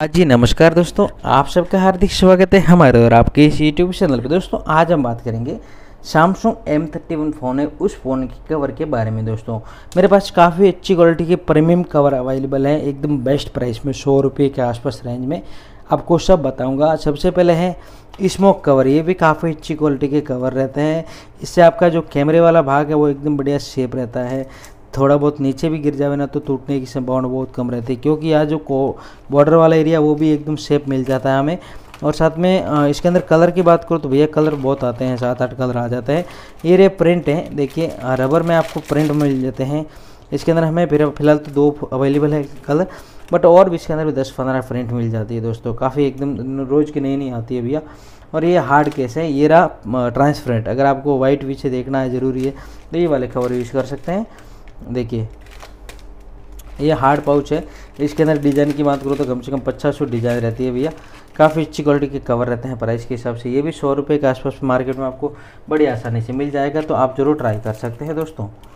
हाँ जी नमस्कार दोस्तों आप सबका हार्दिक स्वागत है हमारे और आपके इस यूट्यूब चैनल पे दोस्तों आज हम बात करेंगे Samsung M thirty one phone है उस फ़ोन के कवर के बारे में दोस्तों मेरे पास काफ़ी अच्छी क्वालिटी के प्रीमियम कवर अवेलेबल हैं एकदम बेस्ट प्राइस में सौ रुपये के आसपास रेंज में आपको सब बताऊंगा सबसे पहले है स्मोक कवर ये भी काफ़ी अच्छी क्वालिटी के कवर रहते हैं इससे आपका जो कैमरे वाला भाग है वो एकदम बढ़िया शेप रहता है थोड़ा बहुत नीचे भी गिर जावे ना तो टूटने की संभावना बहुत कम रहती है क्योंकि यहाँ जो बॉर्डर वाला एरिया वो भी एकदम सेफ मिल जाता है हमें और साथ में इसके अंदर कलर की बात करूँ तो भैया कलर बहुत आते हैं सात आठ कलर आ जाते हैं ये रे प्रिंट हैं देखिए रबर में आपको प्रिंट मिल जाते हैं इसके अंदर हमें फिर फिलहाल तो दो अवेलेबल है कलर बट और भी इसके अंदर भी दस पंद्रह प्रिंट मिल जाती है दोस्तों काफ़ी एकदम रोज़ की नई नई आती है भैया और ये हार्ड केस है ये रहा ट्रांसपेरेंट अगर आपको वाइट पीछे देखना है ज़रूरी है तो ये वाले कवर यूज़ कर सकते हैं देखिए ये हार्ड पाउच है इसके अंदर डिज़ाइन की बात करूँ तो कम से कम पचास सौ डिज़ाइन रहती है भैया काफ़ी अच्छी क्वालिटी के कवर रहते हैं प्राइस के हिसाब से ये भी सौ रुपये के आसपास मार्केट में आपको बड़ी आसानी से मिल जाएगा तो आप ज़रूर ट्राई कर सकते हैं दोस्तों